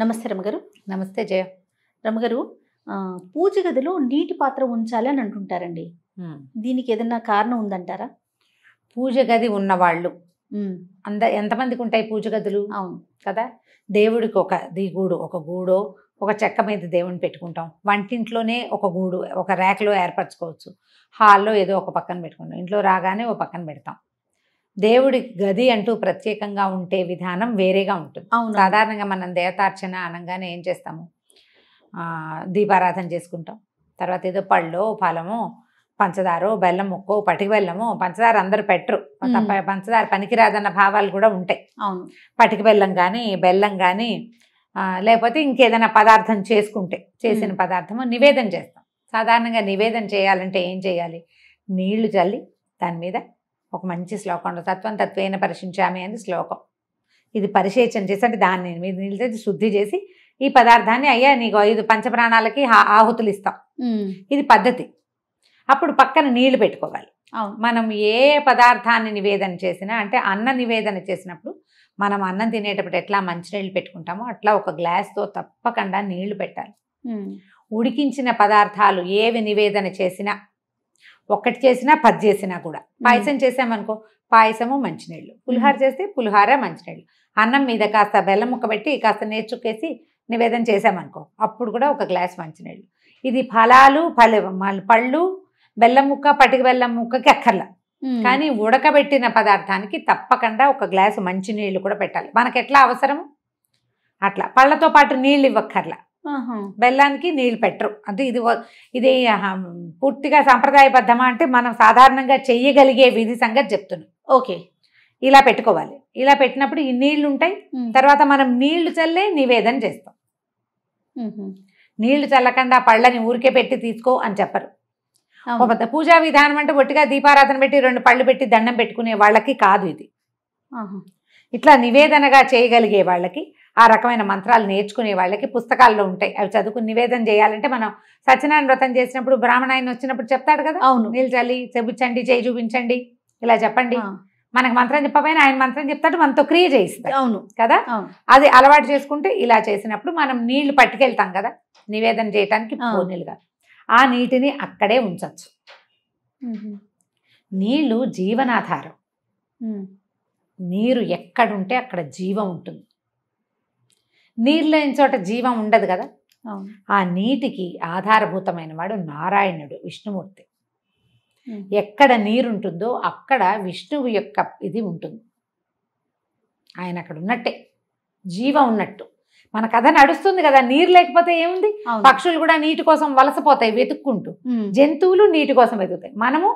నమస్తే రమగారు నమస్తే జయ రమగారు పూజ గదిలో నీటి పాత్ర ఉంచాలి అని అంటుంటారండి దీనికి ఏదన్నా కారణం ఉందంటారా పూజ గది ఉన్నవాళ్ళు అంద ఎంతమందికి ఉంటాయి పూజ గదులు అవును కదా దేవుడికి ఒక గూడు ఒక గూడో ఒక చెక్క మీద దేవుని పెట్టుకుంటాం వంటింట్లోనే ఒక గూడు ఒక ర్యాక్లో ఏర్పరచుకోవచ్చు హాల్లో ఏదో ఒక పక్కన పెట్టుకుంటాం ఇంట్లో రాగానే ఒక పక్కన పెడతాం దేవుడి గది అంటూ ప్రత్యేకంగా ఉంటే విధానం వేరేగా ఉంటుంది అవును సాధారణంగా మనం దేవతార్చన అనగానే ఏం చేస్తాము దీపారాధన చేసుకుంటాం తర్వాత ఏదో పళ్ళో ఫలమో పంచదారో బెల్లం ముక్కో పటికి బెల్లము పంచదార అందరు పెట్టరు పంచదార పనికిరాదన్న భావాలు కూడా ఉంటాయి అవును పటిక బెల్లం కానీ బెల్లం కానీ లేకపోతే ఇంకేదైనా పదార్థం చేసుకుంటే చేసిన పదార్థము నివేదన చేస్తాం సాధారణంగా నివేదన చేయాలంటే ఏం చేయాలి నీళ్లు చల్లి దాని మీద ఒక మంచి శ్లోకం ఉండదు తత్వం తత్వైన పరిశించామి అని శ్లోకం ఇది పరిశేచన చేసి అంటే దాన్ని మీరు నిలితే శుద్ధి చేసి ఈ పదార్థాన్ని అయ్యా నీకు ఐదు పంచప్రాణాలకి ఆహుతులు ఇస్తాం ఇది పద్ధతి అప్పుడు పక్కన నీళ్లు పెట్టుకోవాలి మనం ఏ పదార్థాన్ని నివేదన చేసినా అంటే అన్న నివేదన చేసినప్పుడు మనం అన్నం తినేటప్పుడు ఎట్లా మంచినీళ్ళు పెట్టుకుంటామో అట్లా ఒక గ్లాస్తో తప్పకుండా నీళ్లు పెట్టాలి ఉడికించిన పదార్థాలు ఏవి నివేదన చేసినా ఒక్కటి చేసినా పది చేసినా కూడా పాయసం చేసామనుకో పాయసము మంచినీళ్ళు పులిహార చేస్తే పులిహార మంచినీళ్ళు అన్నం మీద కాస్త బెల్లం ముక్కబెట్టి కాస్త నేర్చుకేసి నివేదన చేసామనుకో అప్పుడు కూడా ఒక గ్లాస్ మంచినీళ్ళు ఇది ఫలాలు పళ్ళు పళ్ళు బెల్లం ముక్క పటిక బెల్లం ముక్కకి అక్కర్లా కానీ ఉడకబెట్టిన పదార్థానికి తప్పకుండా ఒక గ్లాసు మంచినీళ్ళు కూడా పెట్టాలి మనకి ఎట్లా అవసరం అట్లా పళ్ళతో పాటు నీళ్ళు ఇవ్వక్కర్లా బెల్లానికి నీళ్ళు పెట్టరు అంటే ఇది ఇది పూర్తిగా సాంప్రదాయబద్ధమా అంటే మనం సాధారణంగా చెయ్యగలిగే విధి సంగతి చెప్తున్నాం ఓకే ఇలా పెట్టుకోవాలి ఇలా పెట్టినప్పుడు ఈ నీళ్లు ఉంటాయి తర్వాత మనం నీళ్లు చల్లే నివేదన చేస్తాం నీళ్లు చల్లకుండా పళ్ళని ఊరికే పెట్టి తీసుకో అని చెప్పరు పెద్ద పూజా విధానం అంటే ఒట్టిగా దీపారాధన పెట్టి రెండు పళ్ళు పెట్టి దండం పెట్టుకునే వాళ్ళకి కాదు ఇది ఇట్లా నివేదనగా చేయగలిగే వాళ్ళకి ఆ రకమైన మంత్రాలు నేర్చుకునే వాళ్ళకి పుస్తకాల్లో ఉంటాయి అవి చదువుకుని నివేదన చేయాలంటే మనం సత్యనారాయణ వ్రతం చేసినప్పుడు బ్రాహ్మణాయన వచ్చినప్పుడు చెప్తాడు కదా అవును నిల్చాలి చెబుచ్చండి చేయి చూపించండి ఇలా చెప్పండి మనకు మంత్రం చెప్పకపోయినా ఆయన మంత్రం చెప్తాడు మనతో క్రియ చేయిస్తాడు అవును కదా అది అలవాటు చేసుకుంటే ఇలా చేసినప్పుడు మనం నీళ్లు పట్టుకెళ్తాం కదా నివేదన చేయటానికి పోనీలుగా ఆ నీటిని అక్కడే ఉంచచ్చు నీళ్లు జీవనాధారం నీరు ఎక్కడుంటే అక్కడ జీవం ఉంటుంది నీరు లేని చోట జీవం ఉండదు కదా ఆ నీటికి ఆధారభూతమైన వాడు నారాయణుడు విష్ణుమూర్తి ఎక్కడ నీరుంటుందో అక్కడ విష్ణువు యొక్క ఇది ఉంటుంది ఆయన అక్కడ ఉన్నట్టే జీవం ఉన్నట్టు మన కథ నడుస్తుంది కదా నీరు లేకపోతే ఏముంది పక్షులు కూడా నీటి కోసం వలసపోతాయి వెతుక్కుంటూ జంతువులు నీటి కోసం వెతుకుతాయి మనము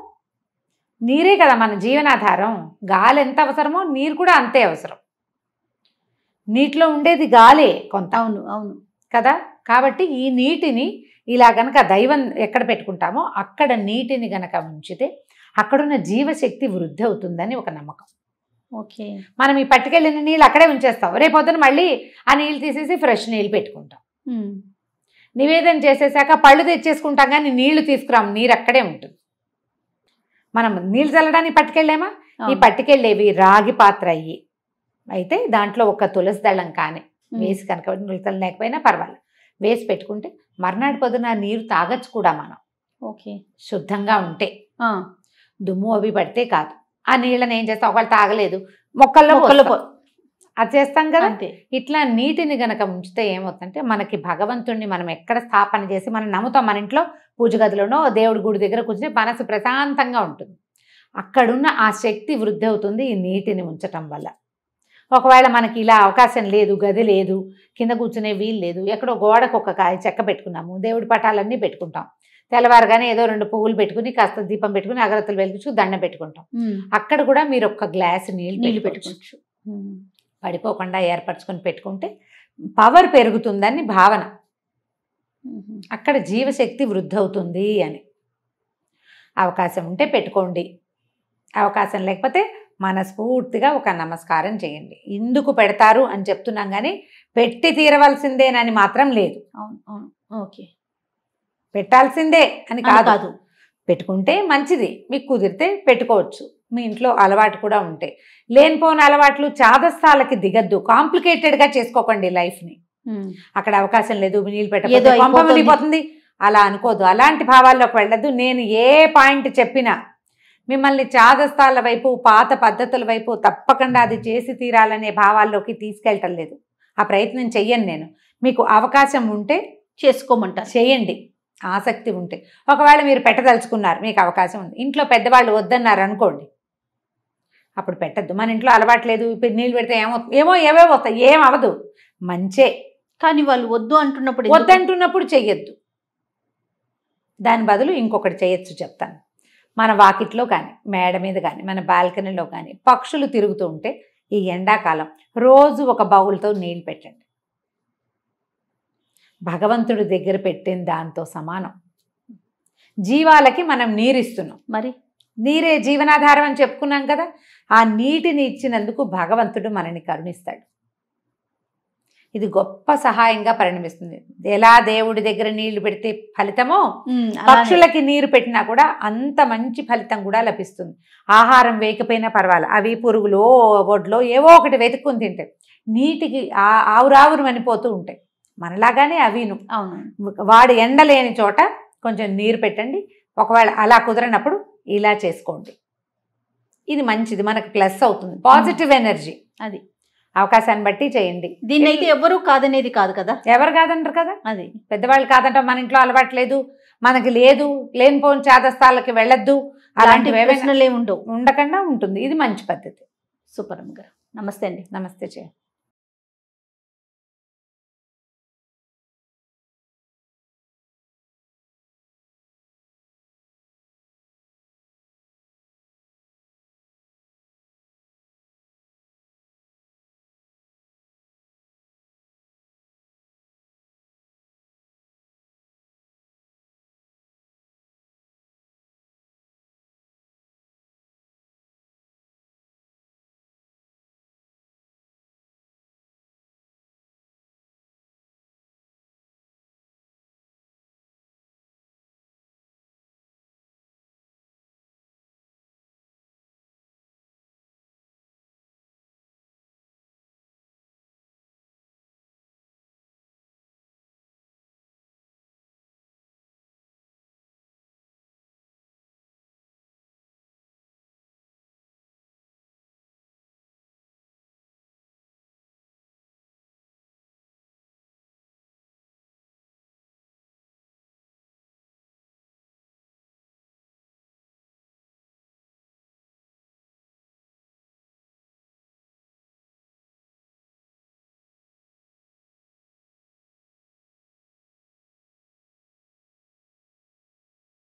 నీరే కదా మన జీవనాధారం గాలి ఎంత అవసరమో నీరు కూడా అంతే అవసరం నీటిలో ఉండేది గాలే కొంత అవును అవును కదా కాబట్టి ఈ నీటిని ఇలా గనక దైవం ఎక్కడ పెట్టుకుంటామో అక్కడ నీటిని గనక ఉంచితే అక్కడున్న జీవశక్తి వృద్ధి అవుతుందని ఒక నమ్మకం ఓకే మనం ఈ పట్టుకెళ్ళిన నీళ్ళు అక్కడే ఉంచేస్తాం రేపు పొద్దున మళ్ళీ ఆ నీళ్ళు తీసేసి ఫ్రెష్ నీళ్ళు పెట్టుకుంటాం నివేదన చేసేసాక పళ్ళు తెచ్చేసుకుంటాం కానీ నీళ్లు తీసుకురాము నీరు అక్కడే ఉంటుంది మనం నీళ్ళు చల్లడానికి పట్టుకెళ్ళామా ఈ పట్టుకెళ్ళేవి రాగి పాత్ర అయ్యి అయితే దాంట్లో ఒక తులసి దళం కానీ వేసి కనుక నులతలు లేకపోయినా పర్వాలేదు వేసి పెట్టుకుంటే మర్నాడు పొద్దున నీరు తాగొచ్చు కూడా మనం ఓకే శుద్ధంగా ఉంటే దుమ్ము అవి పడితే కాదు ఆ నీళ్ళని ఏం చేస్తాం ఒకవేళ తాగలేదు మొక్కల్లో మొక్కలు అది చేస్తాం కదా ఇట్లా నీటిని గనక ఉంచితే ఏమవుతుందంటే మనకి భగవంతుడిని మనం ఎక్కడ స్థాపన చేసి మనం నమ్ముతాం మన ఇంట్లో పూజ గదిలోనో దేవుడి గుడి దగ్గర కూర్చుని మనసు ప్రశాంతంగా ఉంటుంది అక్కడున్న ఆ శక్తి వృద్ధి అవుతుంది ఈ నీటిని ఉంచటం వల్ల ఒకవేళ మనకి ఇలా అవకాశం లేదు గది లేదు కింద కూర్చునే వీలు లేదు ఎక్కడో గోడకు ఒక కాయ చెక్క పెట్టుకున్నాము దేవుడి పటాలన్నీ పెట్టుకుంటాం తెల్లవారుగానే ఏదో రెండు పువ్వులు పెట్టుకుని కాస్త దీపం పెట్టుకుని అగరత్తులు వెలిగించు దండం పెట్టుకుంటాం అక్కడ కూడా మీరు ఒక్క గ్లాస్ నీళ్ళు నీళ్ళు పెట్టుకోవచ్చు పడిపోకుండా ఏర్పరచుకొని పెట్టుకుంటే పవర్ పెరుగుతుందని భావన అక్కడ జీవశక్తి వృద్ధవుతుంది అని అవకాశం ఉంటే పెట్టుకోండి అవకాశం లేకపోతే మనస్ఫూర్తిగా ఒక నమస్కారం చేయండి ఇందుకు పెడతారు అని చెప్తున్నాం కానీ పెట్టి తీరవలసిందేనని మాత్రం లేదు ఓకే పెట్టాల్సిందే అని కాదు పెట్టుకుంటే మంచిది మీకు కుదిరితే పెట్టుకోవచ్చు మీ ఇంట్లో అలవాటు కూడా ఉంటాయి లేనిపోని అలవాట్లు చాదస్థాలకి దిగద్దు కాంప్లికేటెడ్గా చేసుకోకండి లైఫ్ని అక్కడ అవకాశం లేదు నీళ్ళు పెట్టకపోతే అలా అనుకోదు అలాంటి భావాల్లోకి వెళ్ళదు నేను ఏ పాయింట్ చెప్పినా మిమ్మల్ని చాదస్తాల వైపు పాత పద్ధతుల వైపు తప్పకుండా అది చేసి తీరాలనే భావాల్లోకి తీసుకెళ్ళటం లేదు ఆ ప్రయత్నం చెయ్యను నేను మీకు అవకాశం ఉంటే చేసుకోమంటా చేయండి ఆసక్తి ఉంటే ఒకవేళ మీరు పెట్టదలుచుకున్నారు మీకు అవకాశం ఉంది ఇంట్లో పెద్దవాళ్ళు వద్దన్నారు అనుకోండి అప్పుడు పెట్టద్దు మన ఇంట్లో అలవాట్లేదు ఇప్పుడు నీళ్ళు పెడితే ఏమో ఏమో ఏమేమి వస్తాయి ఏం అవదు మంచే కానీ వాళ్ళు వద్దు అంటున్నప్పుడు వద్దంటున్నప్పుడు చెయ్యొద్దు దాని బదులు ఇంకొకటి చేయొచ్చు చెప్తాను మన వాకిట్లో కానీ మేడ మీద కానీ మన బాల్కనీలో కానీ పక్షులు తిరుగుతూ ఉంటే ఈ ఎండాకాలం రోజు ఒక బౌల్తో నీళ్ళు పెట్టండి భగవంతుడి దగ్గర పెట్టిన దాంతో సమానం జీవాలకి మనం నీరిస్తున్నాం మరి నీరే జీవనాధారం అని చెప్పుకున్నాం కదా ఆ నీటిని ఇచ్చినందుకు భగవంతుడు మనని కరుణిస్తాడు ఇది గొప్ప సహాయంగా పరిణమిస్తుంది ఎలా దేవుడి దగ్గర నీళ్లు పెడితే ఫలితమో పక్షులకి నీరు పెట్టినా కూడా అంత మంచి ఫలితం కూడా లభిస్తుంది ఆహారం వేయకపోయినా పర్వాలేదు అవి పురుగులు ఒడ్లో ఏవో ఒకటి వెతుక్కుని తింటాయి నీటికి ఆవురావురు అనిపోతూ ఉంటాయి మనలాగానే అవిను వాడు ఎండలేని చోట కొంచెం నీరు పెట్టండి ఒకవేళ అలా కుదరనప్పుడు ఇలా చేసుకోండి ఇది మంచిది మనకు ప్లస్ అవుతుంది పాజిటివ్ ఎనర్జీ అది అవకాశాన్ని బట్టి చేయండి దీన్ని అయితే ఎవరు కాదనేది కాదు కదా ఎవరు కాదంటారు కదా అది పెద్దవాళ్ళు కాదంట మన ఇంట్లో అలవాట్లేదు మనకి లేదు లేనిపోని చేతస్థాలకి వెళ్ళొద్దు అలాంటి ఏమి ఉండవు ఉండకుండా ఉంటుంది ఇది మంచి పద్ధతి సూపర్ గారు నమస్తే అండి నమస్తే చేయండి